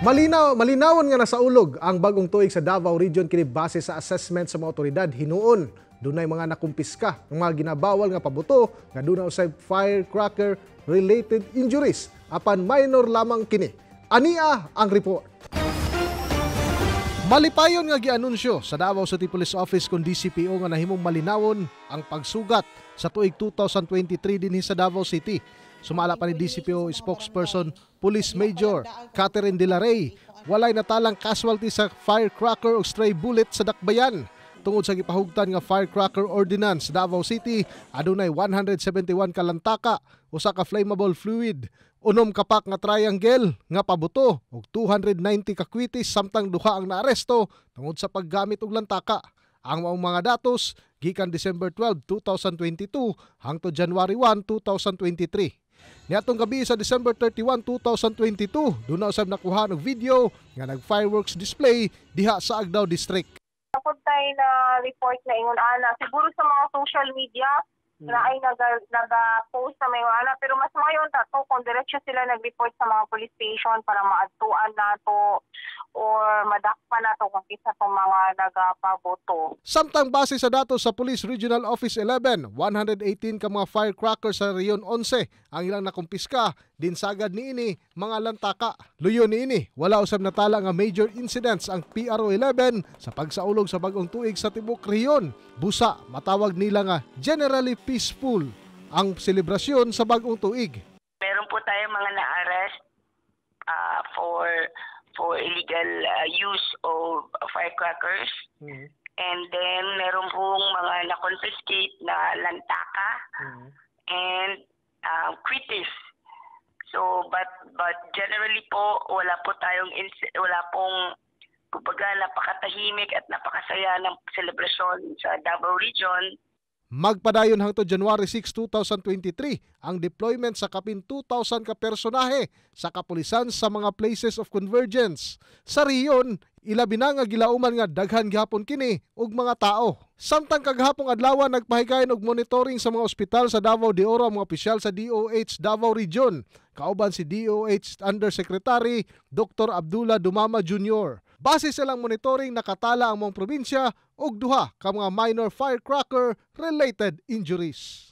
Malinaw, malinawan nga na sa ulog ang bagong tuig sa Davao Region kini base sa assessment sa mga otoridad hinuon. Dunay mga nakumpiska ang mga ginabawal nga pabuto nga dunay usay firecracker related injuries apan minor lamang kini. Ania ang report. Malipayon nga gianunsyo sa Davao City Police Office kon DCPO nga nahimong malinawon ang pagsugat sa tuig 2023 dinhi sa Davao City Sumala pa ni DCPO spokesperson Police Major Catherine De La Rey, walay natalang casualty sa firecracker o stray bullet sa Dakbayan. Tungod sa gipahugtan nga firecracker ordinance sa Davao City, adunay 171 kalantaka, usa ka flammable fluid, unom ka pack nga triangle nga pabuto ug 290 ka kwitis samtang duha ang naaresto tungod sa paggamit og lantaka. Ang mga datos gikan December 12, 2022 hangtod January 1, 2023. Niatong gabi sa December 31, 2022, doon na usab nakuha ng video nga nag-fireworks display diha sa Agdao District. Takot tayo na report na ingon ana siguro sa mga social media hmm. na ay nag-post na may ana pero mas mayon ta to kung diretso sila nag-report sa mga police station para maadtuan nato or madakpa na to kung kisa pang mga nagapaboto. Samtang base sa dato sa Police Regional Office 11, 118 ka mga firecrackers sa Rion 11 ang ilang nakumpiska din sagad ni ini mga lantaka. Luyo ni ini, wala usab natala nga major incidents ang PRO 11 sa pagsaulog sa bagong tuig sa Tibok Rion. Busa, matawag nila nga generally peaceful ang selebrasyon sa bagong tuig. Meron po tayong mga na-arrest uh, for for illegal uh, use of firecrackers. Mm-hmm. And then meron pong mga na-confiscate na lantaka mm-hmm. and uh, um, critis. So but but generally po wala po tayong ins- wala pong kumbaga napakatahimik at napakasaya ng selebrasyon sa Davao Region. Magpadayon hangtod January 6, 2023 ang deployment sa kapin 2,000 ka personahe sa kapulisan sa mga places of convergence. Sa riyon, ilabi na nga gilauman nga daghan gihapon kini og mga tao. Samtang kagahapong adlaw nagpahigayon og monitoring sa mga ospital sa Davao de Oro ang mga opisyal sa DOH Davao Region, kauban si DOH Undersecretary Dr. Abdullah Dumama Jr. Base sa lang monitoring nakatala ang mong probinsya og duha ka mga minor firecracker related injuries.